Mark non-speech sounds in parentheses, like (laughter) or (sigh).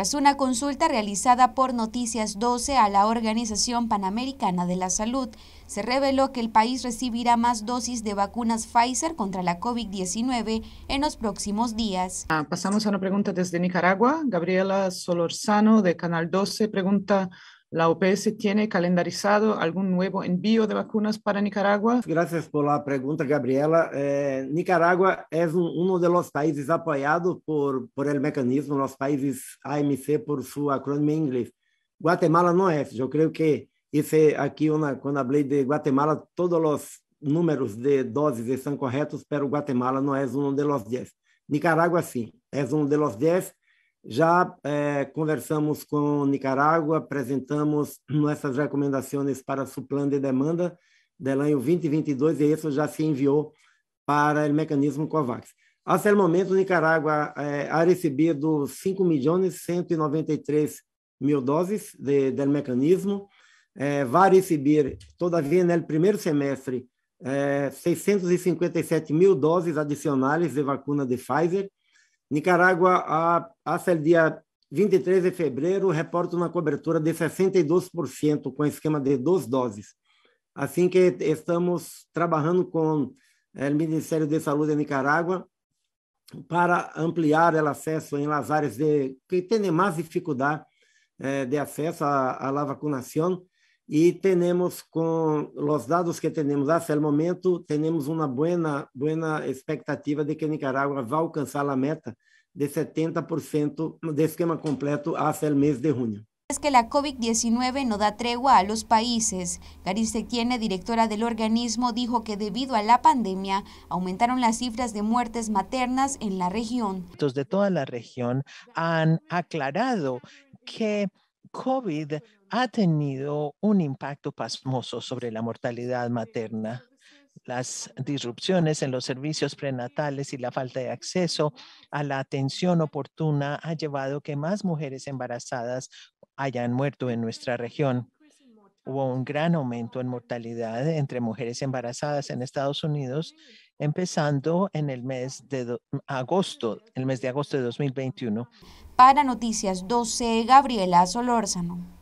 Tras una consulta realizada por Noticias 12 a la Organización Panamericana de la Salud, se reveló que el país recibirá más dosis de vacunas Pfizer contra la COVID-19 en los próximos días. Ah, pasamos a una pregunta desde Nicaragua. Gabriela Solorzano de Canal 12 pregunta la OPS tiene calendarizado algún nuevo envío de vacunas para Nicaragua? Gracias por la pregunta, Gabriela. Eh, Nicaragua es uno de los países apoyados por, por el mecanismo, los países AMC por su acrónimo inglés. Guatemala no es. Yo creo que hice aquí cuando hablé de Guatemala, todos los números de dosis están correctos, pero Guatemala no es uno de los 10. Nicaragua sí, es uno de los diez. Já é, conversamos com Nicarágua, apresentamos (clears throat) nossas recomendações para su de demanda del ano 2022 e isso já se enviou para o mecanismo COVAX. Até o momento, Nicarágua eh, é, ha recebido 5 milhões 193 mil doses de, do mecanismo. É, vai receber, todavia, no primeiro semestre, é, eh, 657 mil doses adicionais de vacuna de Pfizer Nicarágua, até o dia 23 de fevereiro, reporta uma cobertura de 62% com esquema de duas doses. Assim que estamos trabalhando com eh, o Ministério de Saúde de Nicarágua para ampliar o acesso em las áreas de, que têm mais dificuldade eh, de acesso à, à vacunação Y tenemos, con los datos que tenemos hasta el momento, tenemos una buena buena expectativa de que Nicaragua va a alcanzar la meta de 70% de esquema completo hasta el mes de junio. Es que la COVID-19 no da tregua a los países. Tiene, directora del organismo, dijo que debido a la pandemia aumentaron las cifras de muertes maternas en la región. Los De toda la región han aclarado que COVID ha tenido un impacto pasmoso sobre la mortalidad materna. Las disrupciones en los servicios prenatales y la falta de acceso a la atención oportuna ha llevado a que más mujeres embarazadas hayan muerto en nuestra región hubo un gran aumento en mortalidad entre mujeres embarazadas en Estados Unidos, mm. empezando en el mes de mm, agosto, el mes de agosto de 2021. Para Noticias 12, Gabriela Solórzano.